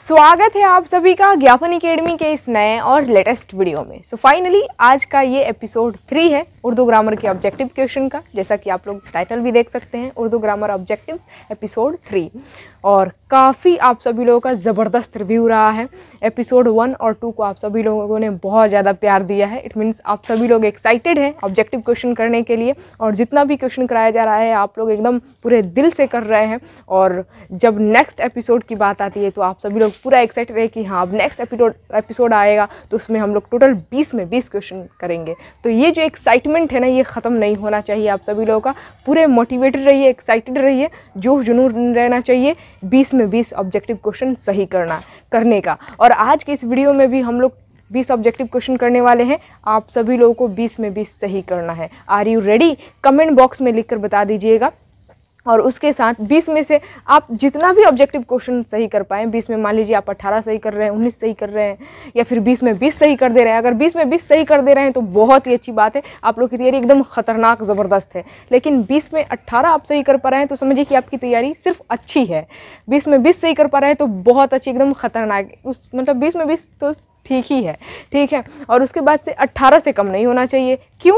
स्वागत है आप सभी का ज्ञापन एकेडमी के इस नए और लेटेस्ट वीडियो में सो so फाइनली आज का ये एपिसोड थ्री है उर्दू ग्रामर के ऑब्जेक्टिव क्वेश्चन का जैसा कि आप लोग टाइटल भी देख सकते हैं Urdu grammar objectives episode three और काफ़ी आप सभी लोगों का ज़बरदस्त रिव्यू रहा है एपिसोड वन और टू को आप सभी लोगों ने बहुत ज़्यादा प्यार दिया है इट मीन्स आप सभी लोग एक्साइटेड हैं ऑब्जेक्टिव क्वेश्चन करने के लिए और जितना भी क्वेश्चन कराया जा रहा है आप लोग एकदम पूरे दिल से कर रहे हैं और जब नेक्स्ट एपिसोड की बात आती है तो आप सभी लोग पूरा एक्साइटेड है कि हाँ अब नेक्स्ट एपिसोड एपिसोड आएगा तो उसमें हम लोग टोटल बीस में बीस क्वेश्चन करेंगे तो ये जो एक्साइटमेंट है ना ये ख़त्म नहीं होना चाहिए आप सभी लोगों का पूरे मोटिवेटेड रहिए एक्साइटेड रहिए जोश जुनून रहना चाहिए बीस में बीस ऑब्जेक्टिव क्वेश्चन सही करना करने का और आज के इस वीडियो में भी हम लोग बीस ऑब्जेक्टिव क्वेश्चन करने वाले हैं आप सभी लोगों को बीस में बीस सही करना है are you ready comment box में लिखकर बता दीजिएगा और उसके साथ 20 में से आप जितना भी ऑब्जेक्टिव क्वेश्चन सही कर पाएँ 20 में मान लीजिए आप 18 सही कर रहे हैं 19 सही कर रहे हैं या फिर 20 में 20 सही कर दे रहे हैं अगर 20 में 20 सही कर दे रहे हैं तो बहुत ही अच्छी बात है आप लोग की तैयारी एकदम खतरनाक ज़बरदस्त है लेकिन बीस में अट्ठारह आप सही कर पा रहे हैं तो समझिए कि आपकी तैयारी सिर्फ अच्छी है बीस में बीस सही कर पा रहे हैं तो बहुत अच्छी एकदम खतरनाक उस मतलब बीस में बीस तो ठीक ही है ठीक है और उसके बाद से अट्ठारह से कम नहीं होना चाहिए क्यों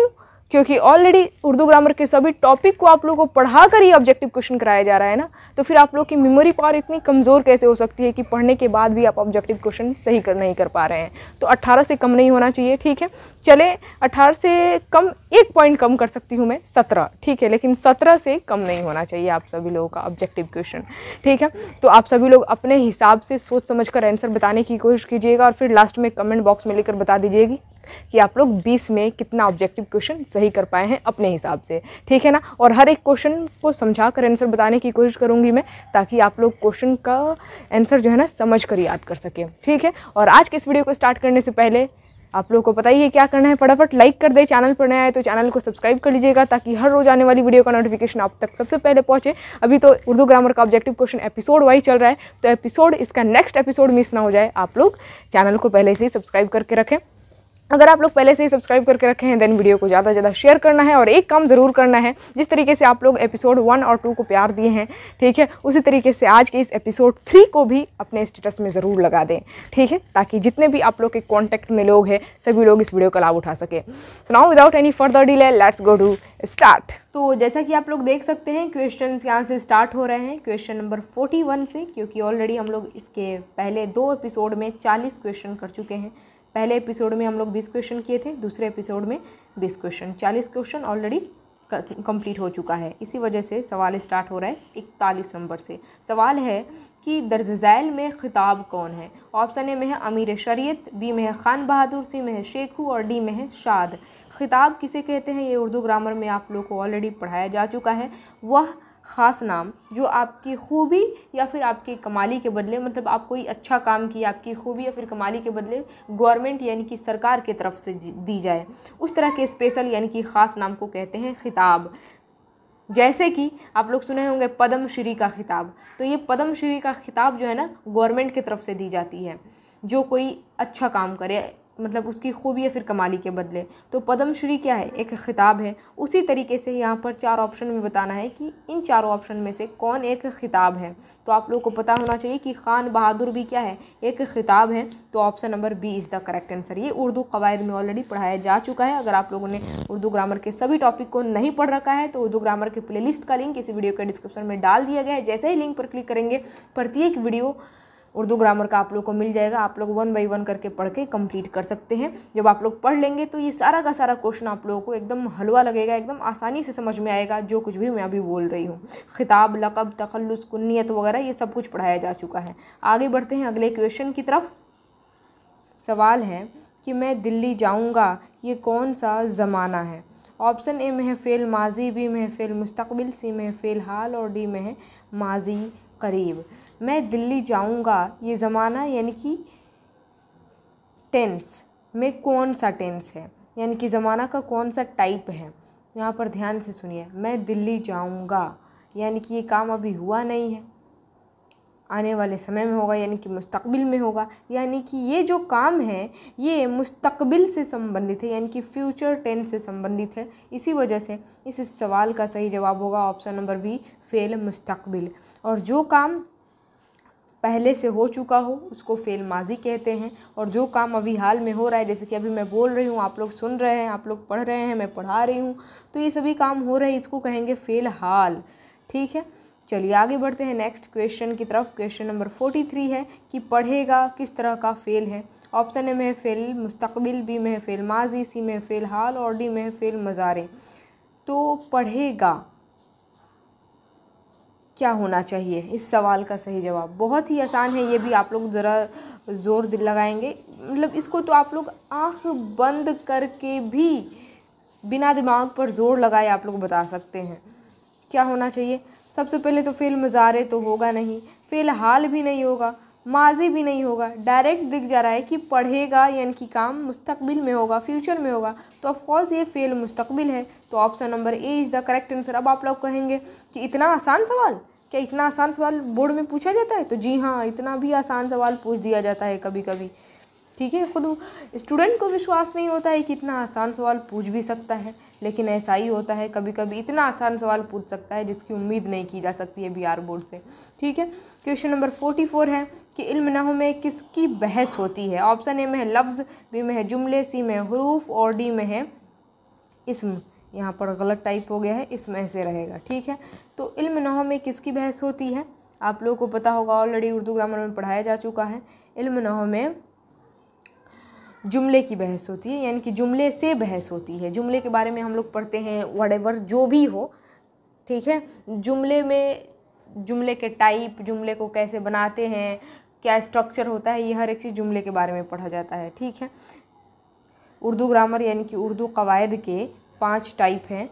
क्योंकि ऑलरेडी उर्दू ग्रामर के सभी टॉपिक को आप लोगों को पढ़ा कर ही ऑब्जेक्टिव क्वेश्चन कराया जा रहा है ना तो फिर आप लोग की मेमोरी पावर इतनी कमज़ोर कैसे हो सकती है कि पढ़ने के बाद भी आप ऑब्जेक्टिव क्वेश्चन सही कर नहीं कर पा रहे हैं तो 18 से कम नहीं होना चाहिए ठीक है चले 18 से कम एक पॉइंट कम कर सकती हूँ मैं सत्रह ठीक है लेकिन सत्रह से कम नहीं होना चाहिए आप सभी लोगों का ऑब्जेक्टिव क्वेश्चन ठीक है तो आप सभी लोग अपने हिसाब से सोच समझ कर आंसर बताने की कोशिश कीजिएगा और फिर लास्ट में कमेंट बॉक्स में लेकर बता दीजिएगी कि आप लोग बीस में कितना ऑब्जेक्टिव क्वेश्चन सही कर पाए हैं अपने हिसाब से ठीक है ना और हर एक क्वेश्चन को समझा कर आंसर बताने की कोशिश करूँगी मैं ताकि आप लोग क्वेश्चन का आंसर जो है ना समझ कर याद कर सकें ठीक है और आज के इस वीडियो को स्टार्ट करने से पहले आप लोगों को पता ही है क्या करना है फटाफट लाइक कर दे चैनल पर नया है तो चैनल को सब्सक्राइब कर लीजिएगा ताकि हर रोज आने वाली वीडियो का नोटिफिकेशन आप तक सबसे पहले पहुंचे अभी तो उर्दू ग्रामर का ऑब्जेक्टिव क्वेश्चन एपिसोड वाई चल रहा है तो एपिसोड इसका नेक्स्ट एपिसोड मिस ना हो जाए आप लोग चैनल को पहले से ही सब्सक्राइब करके रखें अगर आप लोग पहले से ही सब्सक्राइब करके रखे हैं देन वीडियो को ज़्यादा से ज़्यादा शेयर करना है और एक काम ज़रूर करना है जिस तरीके से आप लोग एपिसोड वन और टू को प्यार दिए हैं ठीक है उसी तरीके से आज के इस एपिसोड थ्री को भी अपने स्टेटस में ज़रूर लगा दें ठीक है ताकि जितने भी आप लोग के कॉन्टैक्ट में लोग हैं सभी लोग इस वीडियो का लाभ उठा सके so now without any further delay let's go to start तो जैसा कि आप लोग देख सकते हैं क्वेश्चन यहाँ से स्टार्ट हो रहे हैं क्वेश्चन नंबर फोर्टी वन से क्योंकि ऑलरेडी हम लोग इसके पहले दो एपिसोड में चालीस क्वेश्चन कर चुके हैं पहले एपिसोड में हम लोग बीस क्वेश्चन किए थे दूसरे एपिसोड में बीस क्वेश्चन चालीस क्वेश्चन ऑलरेडी कंप्लीट हो चुका है इसी वजह से सवाल स्टार्ट हो रहा है इकतालीस नंबर से सवाल है कि दर्ज झैल में ख़िताब कौन है ऑप्शन ए में है अमीर शरीयत बी में है ख़ान बहादुर सी में है शेखू और डी में है शाद ख़िताब किसे कहते हैं ये उर्दू ग्रामर में आप लोग को ऑलरेडी पढ़ाया जा चुका है वह ख़ास नाम जो आपकी खूबी या फिर आपकी कमाली के बदले मतलब आप कोई अच्छा काम किया आपकी खूबी या फिर कमाली के बदले गवर्नमेंट यानी कि सरकार की तरफ से दी जाए उस तरह के स्पेशल यानी कि ख़ास नाम को कहते हैं खिताब जैसे कि आप लोग सुने होंगे पद्म श्री का खिताब तो ये पद्म श्री का खिताब जो है ना गवर्नमेंट की तरफ से दी जाती है जो कोई अच्छा काम करे मतलब उसकी खूबी है फिर कमाली के बदले तो पद्मश्री क्या है एक ख़िताब है उसी तरीके से यहाँ पर चार ऑप्शन में बताना है कि इन चारों ऑप्शन में से कौन एक ख़िताब है तो आप लोगों को पता होना चाहिए कि खान बहादुर भी क्या है एक ख़िताब है तो option number B is the correct answer ये उर्दू कवायद में ऑलरेडी पढ़ाया जा चुका है अगर आप लोगों ने उर्दू ग्रामर के सभी टॉपिक को नहीं पढ़ रखा है तो उर्दू ग्रामर के प्ले का लिंक इसी वीडियो के डिस्क्रिप्शन में डाल दिया गया है जैसे ही लिंक पर क्लिक करेंगे प्रत्येक वीडियो उर्दू ग्रामर का आप लोग को मिल जाएगा आप लोग वन बाई वन करके पढ़ के कंप्लीट कर सकते हैं जब आप लोग पढ़ लेंगे तो ये सारा का सारा क्वेश्चन आप लोगों को एकदम हलवा लगेगा एकदम आसानी से समझ में आएगा जो कुछ भी मैं अभी बोल रही हूँ खिताब लकब तखलस कुन्नीत वगैरह ये सब कुछ पढ़ाया जा चुका है आगे बढ़ते हैं अगले क्वेश्चन की तरफ सवाल है कि मैं दिल्ली जाऊँगा ये कौन सा ज़माना है ऑप्शन ए में है फ़ेल माजी बी में है फ़ेल मुस्तबिल सी में है फ़ेल हाल और डी में है माजी करीब मैं दिल्ली जाऊँगा ये ज़माना यानी कि टेंस में कौन सा टेंस है यानी कि ज़माना का कौन सा टाइप है यहाँ पर ध्यान से सुनिए मैं दिल्ली जाऊँगा यानी कि ये काम अभी हुआ नहीं है आने वाले समय में होगा यानी कि मुस्तकबिल में होगा यानी कि ये जो काम है ये मुस्तकबिल से संबंधित है यानी कि फ्यूचर टेंस से संबंधित है इसी वजह से इस सवाल का सही जवाब होगा ऑप्शन नंबर बी फेल मुस्तकबिल और जो काम पहले से हो चुका हो उसको फेल माजी कहते हैं और जो काम अभी हाल में हो रहा है जैसे कि अभी मैं बोल रही हूँ आप लोग सुन रहे हैं आप लोग पढ़ रहे हैं मैं पढ़ा रही हूँ तो ये सभी काम हो रहे हैं इसको कहेंगे फेल हाल ठीक है चलिए आगे बढ़ते हैं नेक्स्ट क्वेश्चन की तरफ क्वेश्चन नंबर फोर्टी थ्री है कि पढ़ेगा किस तरह का फ़ेल है ऑप्शन ए में है फ़ेल मुस्तकबिल बी में है फ़ेल माजी सी में है फ़ेल हाल और डी में है फ़ेल मज़ारे तो पढ़ेगा क्या होना चाहिए इस सवाल का सही जवाब बहुत ही आसान है ये भी आप लोग ज़रा ज़ोर दिल लगाएंगे मतलब इसको तो आप लोग आँख बंद करके भी बिना दिमाग पर ज़ोर लगाए आप लोग बता सकते हैं क्या होना चाहिए सबसे पहले तो फ़ेल मज़ारे तो होगा नहीं फ़ेल हाल भी नहीं होगा माजी भी नहीं होगा डायरेक्ट दिख जा रहा है कि पढ़ेगा यानी कि काम मुस्तकबिल में होगा फ्यूचर में होगा तो ऑफकोर्स ये फेल मुस्तकबिल है तो option number A is the correct answer अब आप लोग कहेंगे कि इतना आसान सवाल क्या इतना आसान सवाल बोर्ड में पूछा जाता है तो जी हाँ इतना भी आसान सवाल पूछ दिया जाता है कभी कभी ठीक है खुद स्टूडेंट को विश्वास नहीं होता है कि इतना आसान सवाल पूछ भी सकता है लेकिन ऐसा ही होता है कभी कभी इतना आसान सवाल पूछ सकता है जिसकी उम्मीद नहीं की जा सकती है बिहार बोर्ड से ठीक है क्वेश्चन नंबर फोर्टी फोर है कि इल्म नाह में किसकी बहस होती है ऑप्शन ए में है लफ्ज़ बी में है जुमले सी में हरूफ और डी में है इसम यहाँ पर गलत टाइप हो गया है इसमें ऐसे रहेगा ठीक है तो इल्म नाह में किसकी बहस होती है आप लोगों को पता होगा ऑलरेडी उर्दू ग्रामर में पढ़ाया जा चुका है इल्म नाह में जुमले की बहस होती है यानी कि जुमले से बहस होती है जुमले के बारे में हम लोग पढ़ते हैं वडेवर जो भी हो ठीक है जुमले में जुमले के टाइप जुमले को कैसे बनाते हैं क्या स्ट्रक्चर होता है ये हर एक चीज़ जुमले के बारे में पढ़ा जाता है ठीक है उर्दू ग्रामर यानी कि उर्दू कवायद के पांच टाइप हैं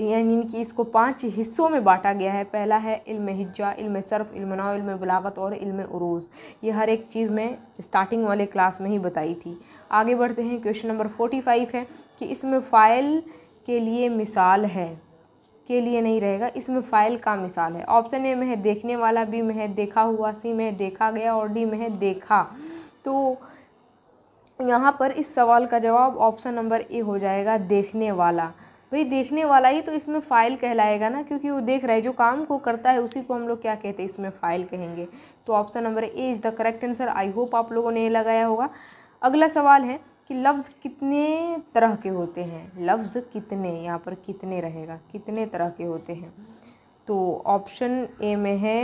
यानी कि इसको पांच हिस्सों में बांटा गया है पहला है इल्म हिज्जा इल्म सर्फ इल्म नाव इल्म बलागत और इल्म उरूज़ ये हर एक चीज़ में स्टार्टिंग वाले क्लास में ही बताई थी आगे बढ़ते हैं क्वेश्चन नंबर फोर्टी फाइव है कि इसमें फ़ाइल के लिए मिसाल है के लिए नहीं रहेगा इसमें फ़ाइल का मिसाल है ऑप्शन ए में है देखने वाला बी में है देखा हुआ सी में देखा गया और डी में है देखा तो यहाँ पर इस सवाल का जवाब ऑप्शन नंबर ए हो जाएगा देखने वाला भाई देखने वाला ही तो इसमें फ़ाइल कहलाएगा ना क्योंकि वो देख रहा है जो काम को करता है उसी को हम लोग क्या कहते हैं इसमें फ़ाइल कहेंगे तो option number A is the correct answer I hope आप लोगों ने लगाया होगा अगला सवाल है कि लफ्ज़ कितने तरह के होते हैं लफ्ज़ कितने यहाँ पर कितने रहेगा कितने तरह के होते हैं तो ऑप्शन ए में है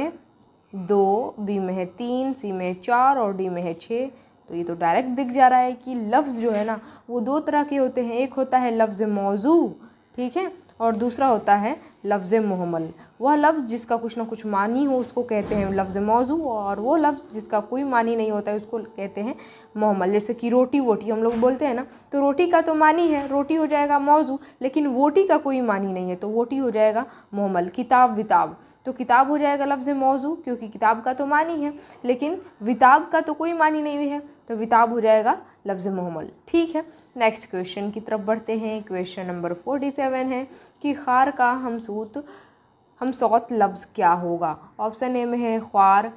दो बी में है तीन सी में है चार और डी में है छः तो ये तो डायरेक्ट दिख जा रहा है कि लफ्ज़ जो है ना वो दो तरह के होते हैं एक होता है लफ्ज़ मौजू ठीक है और दूसरा होता है लफ्ज़ महमल वह लफ्ज़ जिसका कुछ ना कुछ मानी हो उसको कहते हैं लफ्ज़ मौजू और वो लफ्ज़ जिसका कोई मानी नहीं होता है उसको कहते हैं मोहमल जैसे कि रोटी वोटी हम लोग बोलते हैं ना तो रोटी का तो मानी है रोटी हो जाएगा मौजू लेकिन वोटी का कोई मानी नहीं है तो वोटी हो जाएगा मोहम्मल किताब विताब तो किताब हो जाएगा लफ्ज़ मौजू क्योंकि किताब का तो मानी है लेकिन विताब का तो कोई मानी नहीं है तो विताब हो जाएगा लफ्ज़ मोहमल ठीक है नेक्स्ट क्वेश्चन की तरफ बढ़ते हैं क्वेश्चन नंबर फोर्टी सेवन है कि खार का हमसूत हम सौत लफ्ज़ क्या होगा ऑप्शन ए में है ख्वार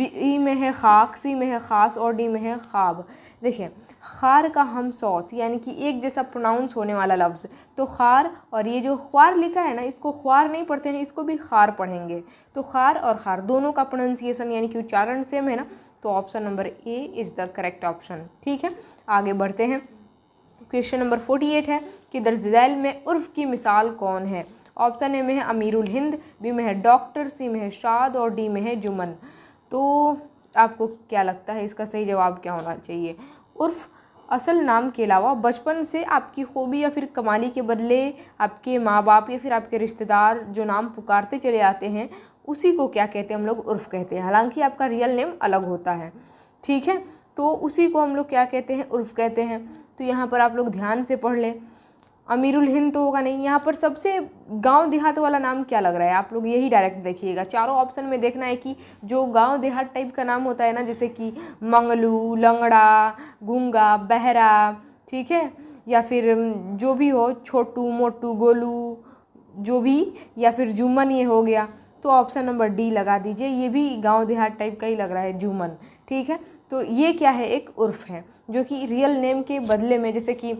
बी में है खाक सी में है ख़ास और डी में है ख़्वाब देखिए खार का हम सौत यानी कि एक जैसा प्रोनाउंस होने वाला लफ्ज़ तो खार और ये जो ख्वार लिखा है ना इसको ख्वार नहीं पढ़ते हैं इसको भी खार पढ़ेंगे तो खार और खार दोनों का प्रोनाउंसिएशन यानी कि उच्चारण सेम है ना तो option number A is the correct option ठीक है आगे बढ़ते हैं क्वेश्चन नंबर फोर्टी एट है कि दर्ज झैल में उर्फ की मिसाल कौन है ऑप्शन ए में है अमीरुल हिंद बी में है डॉक्टर सी में है शाद और डी में है जुमन तो आपको क्या लगता है इसका सही जवाब क्या होना चाहिए उर्फ असल नाम के अलावा बचपन से आपकी खूबी या फिर कमाली के बदले आपके माँ बाप या फिर आपके रिश्तेदार जो नाम पुकारते चले आते हैं उसी को क्या कहते हैं हम लोग उर्फ कहते हैं हालांकि आपका रियल नेम अलग होता है ठीक है तो उसी को हम लोग क्या कहते हैं उर्फ कहते हैं तो यहाँ पर आप लोग ध्यान से पढ़ लें अमीरुल हिंद तो होगा नहीं यहाँ पर सबसे गांव देहात वाला नाम क्या लग रहा है आप लोग यही डायरेक्ट देखिएगा चारों ऑप्शन में देखना है कि जो गांव देहात टाइप का नाम होता है ना जैसे कि मंगलू लंगड़ा गुंगा बहरा ठीक है या फिर जो भी हो छोटू मोटू गोलू जो भी या फिर जुम्मन ये हो गया तो ऑप्शन नंबर डी लगा दीजिए ये भी गाँव देहात टाइप का ही लग रहा है जुम्मन ठीक है तो ये क्या है एक उर्फ है जो कि रियल नेम के बदले में जैसे कि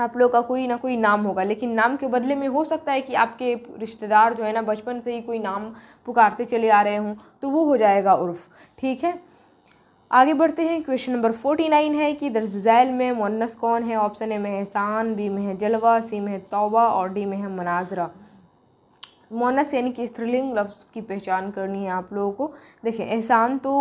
आप लोग का कोई ना कोई नाम होगा लेकिन नाम के बदले में हो सकता है कि आपके रिश्तेदार जो है ना बचपन से ही कोई नाम पुकारते चले आ रहे हों तो वो हो जाएगा उर्फ ठीक है आगे बढ़ते हैं क्वेश्चन नंबर फोर्टी नाइन है कि दर्जैल में मुन्नस कौन है ऑप्शन ए में एहसान बी में है जलवा सी में है और डी में है मनाजरा मोनस यानी कि स्त्रीलिंग लफ्ज़ की पहचान करनी है आप लोगों को देखें एहसान तो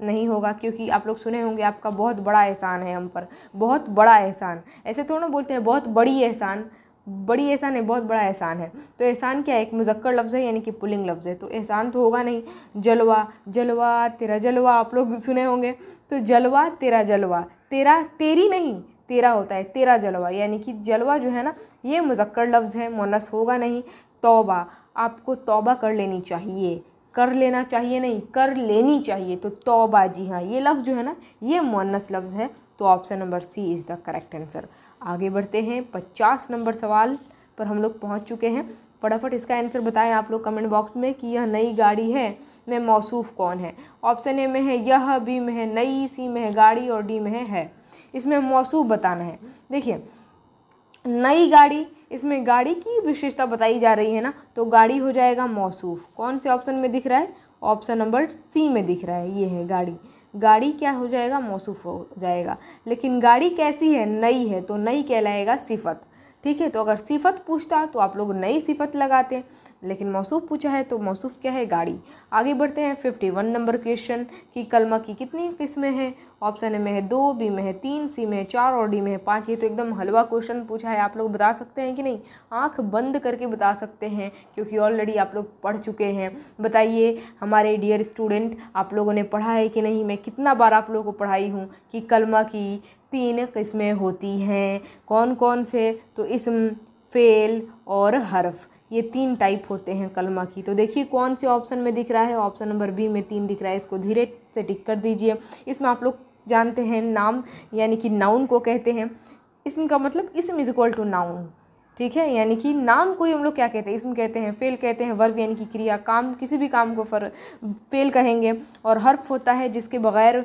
नहीं होगा क्योंकि आप लोग सुने होंगे आपका बहुत बड़ा एहसान है हम पर बहुत बड़ा एहसान ऐसे थोड़ा बोलते हैं बहुत बड़ी एहसान बड़ी एहसान है बहुत बड़ा एहसान है तो एहसान क्या है एक मुजक्कर लफ्ज़ है यानी कि पुलिंग लफ्ज़ है तो एहसान तो होगा नहीं जलवा जलवा तेरा जलवा आप लोग सुने होंगे तो जलवा तेरा जलवा तेरा तेरी नहीं तेरा होता है तेरा जलवा यानी कि जलवा जो है ना ये मुजक्कर लफ्ज़ है मोनस होगा नहीं तोबा आपको तोबा कर लेनी चाहिए कर लेना चाहिए नहीं कर लेनी चाहिए तो तौबा जी हाँ ये लफ्ज़ जो है ना ये मोनस लफ्ज़ है तो option number C is the correct answer आगे बढ़ते हैं पचास नंबर सवाल पर हम लोग पहुँच चुके हैं फटाफट इसका आंसर बताएं आप लोग कमेंट बॉक्स में कि यह नई गाड़ी है में मौसूफ़ कौन है ऑप्शन ए में है यह बी में है नई सी में है गाड़ी और डी में है, है। इसमें मौसूफ़ बताना है देखिए नई गाड़ी इसमें गाड़ी की विशेषता बताई जा रही है ना तो गाड़ी हो जाएगा मौसू कौन से ऑप्शन में दिख रहा है ऑप्शन नंबर सी में दिख रहा है ये है गाड़ी गाड़ी क्या हो जाएगा मौसू हो जाएगा लेकिन गाड़ी कैसी है नई है तो नई कहलाएगा सिफत ठीक है तो अगर सिफत पूछता तो आप लोग नई सिफत लगाते लेकिन मौसूफ पूछा है तो मौसूफ क्या है गाड़ी आगे बढ़ते हैं फिफ्टी वन नंबर क्वेश्चन कि कलमा की कितनी किस्में हैं ऑप्शन ए में है दो बी में है तीन सी में है चार और डी में है पाँच ये तो एकदम हलवा क्वेश्चन पूछा है आप लोग बता सकते हैं कि नहीं आँख बंद करके बता सकते हैं क्योंकि ऑलरेडी आप लोग पढ़ चुके हैं बताइए हमारे डियर स्टूडेंट आप लोगों ने पढ़ा है कि नहीं मैं कितना बार आप लोगों को पढ़ाई हूँ कि कलमा की तीन किस्में होती हैं कौन कौन से तो इसम फ़ेल और हर्फ ये तीन टाइप होते हैं कलमा की तो देखिए कौन से ऑप्शन में दिख रहा है ऑप्शन नंबर बी में तीन दिख रहा है इसको धीरे से टिक कर दीजिए इसमें आप लोग जानते हैं नाम यानी कि नाउन को कहते हैं इसम का मतलब इसम इज इक्वल टू नाउन ठीक है यानी कि नाम को ही हम लोग क्या कहते हैं इसम कहते हैं फेल कहते हैं वर्ब यानी कि क्रिया काम किसी भी काम को फर फेल कहेंगे और हर्फ होता है जिसके बगैर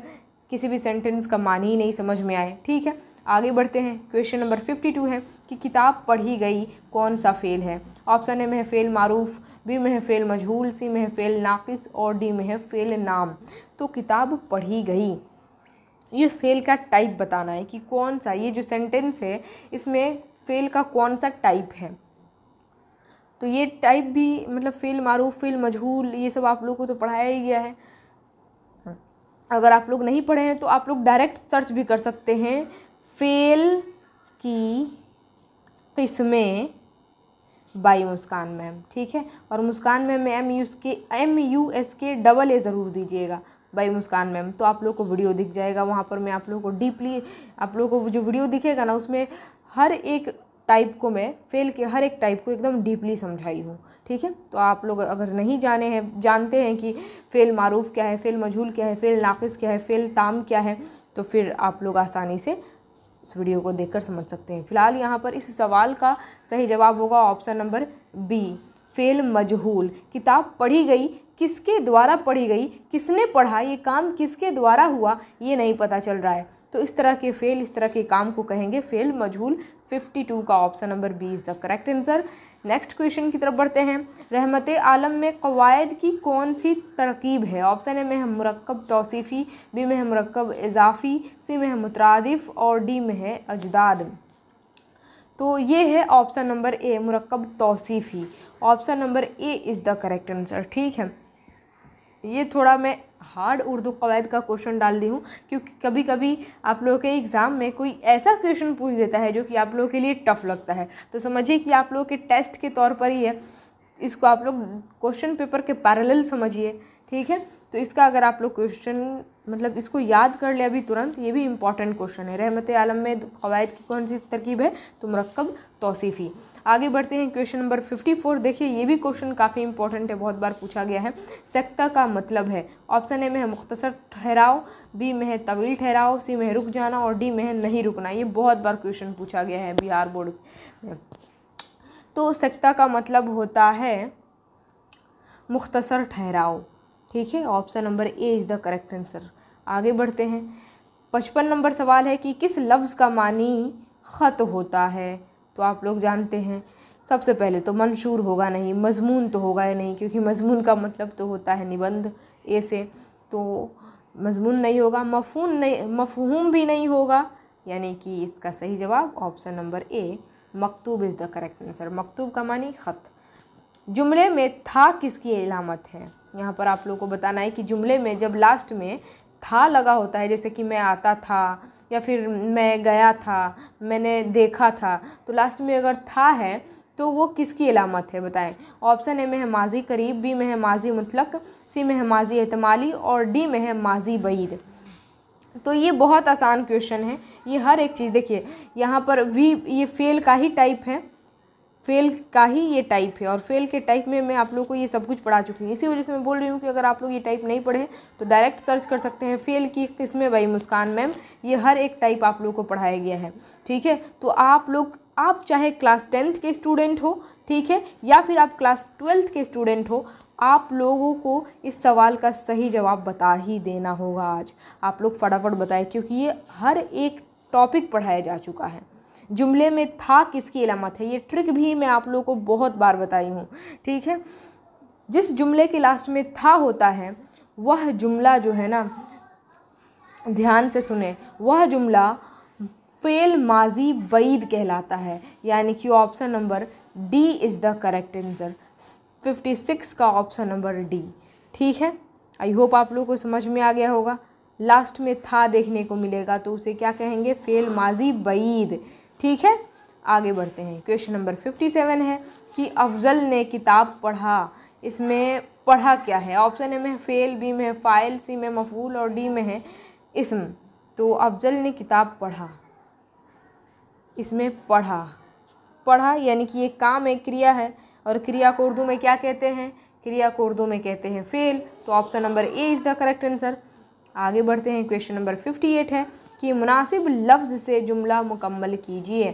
किसी भी सेंटेंस का मान ही नहीं समझ में आए ठीक है आगे बढ़ते हैं क्वेश्चन नंबर फिफ्टी टू है कि किताब पढ़ी गई कौन सा फ़ेल है ऑप्शन है फेल मारूफ बी फेल मजहूल सी फेल नाकिस और डी फेल नाम तो किताब पढ़ी गई ये फ़ेल का टाइप बताना है कि कौन सा ये जो सेंटेंस है इसमें फ़ेल का कौन सा टाइप है तो ये टाइप भी मतलब फ़ेल मारूफ फ़ेल मजहूल ये सब आप लोगों को तो पढ़ाया ही गया है अगर आप लोग नहीं पढ़े हैं तो आप लोग डायरेक्ट सर्च भी कर सकते हैं फेल की किस्में बाई मुस्कान मैम ठीक है और Muskaan ma'am M U K M U S K double A ज़रूर दीजिएगा बाई मुस्कान मैम तो आप लोग को वीडियो दिख जाएगा वहाँ पर मैं आप लोग को डीपली आप लोग को जो वीडियो दिखेगा ना उसमें हर एक टाइप को मैं फेल के हर एक टाइप को एकदम डीपली समझाई हूँ ठीक है तो आप लोग अगर नहीं जाने हैं जानते हैं कि फ़ेल मारूफ़ क्या है फ़ेल मजहूल क्या है फ़ेल नाक़स क्या है फ़ेल ताम क्या है तो फिर आप लोग आसानी से उस वीडियो को देखकर समझ सकते हैं फिलहाल यहाँ पर इस सवाल का सही जवाब होगा ऑप्शन नंबर बी फ़ेल मजहूल किताब पढ़ी गई किसके द्वारा पढ़ी गई किसने पढ़ा ये काम किसके द्वारा हुआ ये नहीं पता चल रहा है तो इस तरह के फेल इस तरह के काम को कहेंगे फेल मजहूल 52 का option number B is the correct answer next question की तरफ बढ़ते हैं रहमत आलम में कवायद की कौन सी तरकीब है ऑप्शन है में मरकब तोसीफ़ी बी में मरकब इजाफ़ी सी में मुतरदफ़ और डी में है अजदाद तो ये है ऑप्शन नंबर ए मरकब तोसीफ़ी option number A is the correct answer ठीक है ये थोड़ा मैं हार्ड उर्दू कवायद का क्वेश्चन डाल दी हूँ क्योंकि कभी कभी आप लोगों के एग्ज़ाम में कोई ऐसा क्वेश्चन पूछ देता है जो कि आप लोगों के लिए टफ लगता है तो समझिए कि आप लोगों के टेस्ट के तौर पर ही है इसको आप लोग क्वेश्चन पेपर के पैरल समझिए ठीक है तो इसका अगर आप लोग क्वेश्चन मतलब इसको याद कर ले अभी तुरंत ये भी इंपॉर्टेंट क्वेश्चन है रहमत आलम में कवायद की कौन सी तरकीब है तो मरकब तोसीफ़ी आगे बढ़ते हैं क्वेश्चन नंबर फिफ्टी फोर देखिए ये भी क्वेश्चन काफ़ी इंपॉर्टेंट है बहुत बार पूछा गया है सेक्ता का मतलब है ऑप्शन ए में है मुख्तसर ठहराओ बी में है तवील ठहराओ सी में रुक जाना और डी में है नहीं रुकना ये बहुत बार क्वेश्चन पूछा गया है बिहार बोर्ड में तो सेक्ता का मतलब होता है मुख्तसर ठहराओ ठीक है option number A is the correct answer आगे बढ़ते हैं पचपन नंबर सवाल है कि किस लफ्ज़ का मानी ख़त होता है तो आप लोग जानते हैं सबसे पहले तो मंशूर होगा नहीं मजमून तो होगा ही नहीं क्योंकि मजमून का मतलब तो होता है निबंध ऐसे तो मजमून नहीं होगा मफहून नहीं मफहूम भी नहीं होगा यानी कि इसका सही जवाब ऑप्शन नंबर ए मकतूब इज़ द करेक्ट आंसर मकतूब का मानी ख़त जुमले में था किसकी इलामत है यहाँ पर आप लोग को बताना है कि जुमले में जब लास्ट में था लगा होता है जैसे कि मैं आता था या फिर मैं गया था मैंने देखा था तो लास्ट में अगर था है तो वो किसकी अलामत है बताएं ऑप्शन ए में है माजी करीब बी में है माजी मतलक सी में है माजी एहतमाली और डी में है माजी बईद तो ये बहुत आसान क्वेश्चन है ये हर एक चीज़ देखिए यहाँ पर भी ये फेल का ही टाइप है फेल का ही ये टाइप है और फेल के टाइप में मैं आप लोग को ये सब कुछ पढ़ा चुकी हूँ इसी वजह से मैं बोल रही हूँ कि अगर आप लोग ये टाइप नहीं पढ़े तो डायरेक्ट सर्च कर सकते हैं फेल की किस्में भाई मुस्कान मैम ये हर एक टाइप आप लोग को पढ़ाया गया है ठीक है तो आप लोग आप चाहे क्लास टेंथ के स्टूडेंट हो ठीक है या फिर आप क्लास ट्वेल्थ के स्टूडेंट हो आप लोगों को इस सवाल का सही जवाब बता ही देना होगा आज आप लोग फटाफट बताएं क्योंकि ये हर एक टॉपिक पढ़ाया जा चुका है जुमले में था किसकी अलामत है ये ट्रिक भी मैं आप लोगों को बहुत बार बताई हूँ ठीक है जिस जुमले के लास्ट में था होता है वह जुमला जो है ना ध्यान से सुने वह जुमला फेल माजी बईद कहलाता है यानी कि option number D is the correct answer fifty six का ऑप्शन नंबर डी ठीक है आई होप आप लोग को समझ में आ गया होगा लास्ट में था देखने को मिलेगा तो उसे क्या कहेंगे फेल माजी बईद ठीक है आगे बढ़ते हैं क्वेश्चन नंबर फिफ्टी सेवन है कि अफजल ने किताब पढ़ा इसमें पढ़ा क्या है ऑप्शन ए में फेल बी में है फाइल सी में मफूल और डी में है इसम तो अफजल ने किताब पढ़ा इसमें पढ़ा पढ़ा यानी कि ये काम है क्रिया है और क्रिया को उर्दू में क्या कहते हैं क्रिया को उर्दू में कहते हैं फेल तो option number A is the correct answer आगे बढ़ते हैं क्वेश्चन नंबर फिफ्टी एट है कि मुनासिब लफ्ज़ से जुमला मुकम्मल कीजिए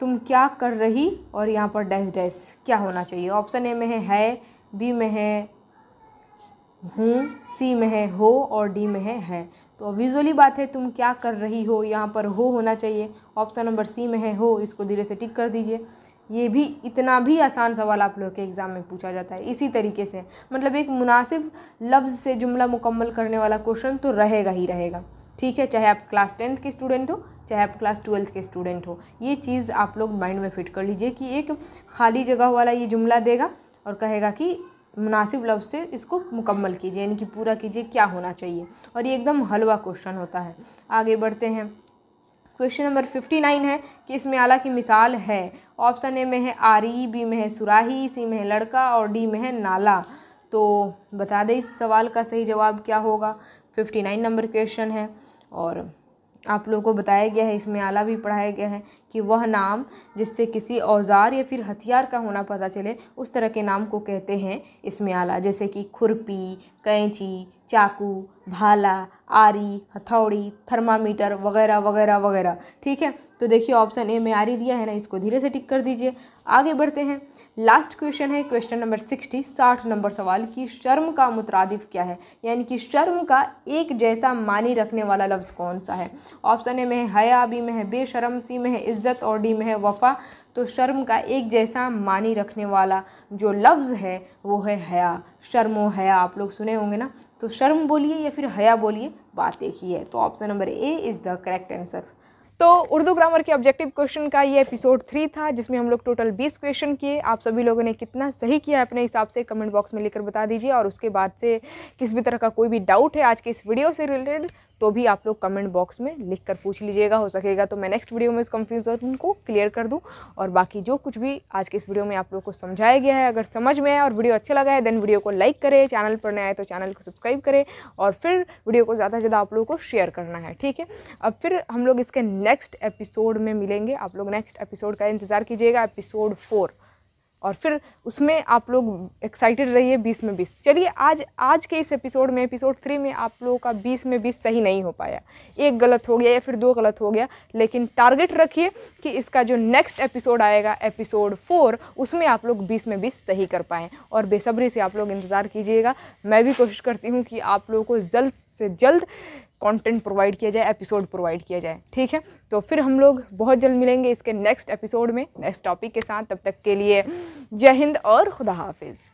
तुम क्या कर रही और यहाँ पर डैश डैश क्या होना चाहिए ऑप्शन ए में है है बी में है हूँ सी में है हो और डी में है है तो विजुअली बात है तुम क्या कर रही हो यहाँ पर हो होना चाहिए ऑप्शन नंबर सी में है हो इसको धीरे से टिक कर दीजिए ये भी इतना भी आसान सवाल आप लोगों के एग्ज़ाम में पूछा जाता है इसी तरीके से मतलब एक मुनासिब लफ्ज़ से जुमला मुकम्मल करने वाला क्वेश्चन तो रहेगा ही रहेगा ठीक है चाहे आप क्लास टेंथ के स्टूडेंट हो चाहे आप क्लास ट्वेल्थ के स्टूडेंट हो ये चीज़ आप लोग माइंड में फिट कर लीजिए कि एक खाली जगह वाला ये जुमला देगा और कहेगा कि मुनासिब लफ्ज़ से इसको मुकम्मल कीजिए यानी कि पूरा कीजिए क्या होना चाहिए और ये एकदम हलवा क्वेश्चन होता है आगे बढ़ते हैं क्वेश्चन नंबर फिफ्टी नाइन है कि इसमें आला की मिसाल है ऑप्शन ए में है आरी बी में है सुराही सी में है लड़का और डी में है नाला तो बता दें इस सवाल का सही जवाब क्या होगा फिफ्टी नाइन नंबर क्वेश्चन है और आप लोगों को बताया गया है इसमें आला भी पढ़ाया गया है कि वह नाम जिससे किसी औजार या फिर हथियार का होना पता चले उस तरह के नाम को कहते हैं इसमें आला जैसे कि खुरपी कैंची चाकू भाला आरी हथौड़ी थर्मामीटर वगैरह वगैरह वगैरह ठीक है तो देखिए ऑप्शन ए में आरी दिया है ना इसको धीरे से टिक कर दीजिए आगे बढ़ते हैं लास्ट क्वेश्चन है क्वेश्चन नंबर सिक्सटी साठ नंबर सवाल कि शर्म का मुतरदिफ क्या है यानी कि शर्म का एक जैसा मानी रखने वाला लफ्ज़ कौन सा है ऑप्शन ए में है हया बी में है बेशरम सी में है इज़्ज़त और डी में है वफ़ा तो शर्म का एक जैसा मानी रखने वाला जो लफ्ज़ है वो है हया शर्म व हया आप लोग सुने होंगे ना तो शर्म बोलिए या फिर हया बोलिए बात एक ही है तो option number A is the correct answer तो उर्दू ग्रामर के ऑब्जेक्टिव क्वेश्चन का ये एपिसोड थ्री था जिसमें हम लोग टोटल बीस क्वेश्चन किए आप सभी लोगों ने कितना सही किया है अपने हिसाब से कमेंट बॉक्स में लेकर बता दीजिए और उसके बाद से किस भी तरह का कोई भी डाउट है आज के इस वीडियो से रिलेटेड तो भी आप लोग कमेंट बॉक्स में लिख कर पूछ लीजिएगा हो सकेगा तो मैं नेक्स्ट वीडियो में इस कंफ्यूजन को क्लियर कर दूँ और बाकी जो कुछ भी आज के इस वीडियो में आप लोग को समझाया गया है अगर समझ में आए और वीडियो अच्छा लगा है देन वीडियो को लाइक करें चैनल पर नया आए तो चैनल को सब्सक्राइब करें और फिर वीडियो को ज़्यादा से ज़्यादा आप लोगों को शेयर करना है ठीक है अब फिर हम लोग इसके नेक्स्ट एपिसोड में मिलेंगे आप लोग नेक्स्ट एपिसोड का इंतज़ार कीजिएगा एपिसोड फोर और फिर उसमें आप लोग एक्साइटेड रहिए बीस में बीस चलिए आज आज के इस एपिसोड में एपिसोड थ्री में आप लोगों का बीस में बीस सही नहीं हो पाया एक गलत हो गया या फिर दो गलत हो गया लेकिन टारगेट रखिए कि इसका जो नेक्स्ट एपिसोड आएगा एपिसोड फोर उसमें आप लोग बीस में बीस सही कर पाएँ और बेसब्री से आप लोग इंतज़ार कीजिएगा मैं भी कोशिश करती हूँ कि आप लोगों को जल्द से जल्द कंटेंट प्रोवाइड किया जाए एपिसोड प्रोवाइड किया जाए ठीक है तो फिर हम लोग बहुत जल्द मिलेंगे इसके नेक्स्ट एपिसोड में नेक्स्ट टॉपिक के साथ तब तक के लिए जय हिंद और खुदा हाफिज़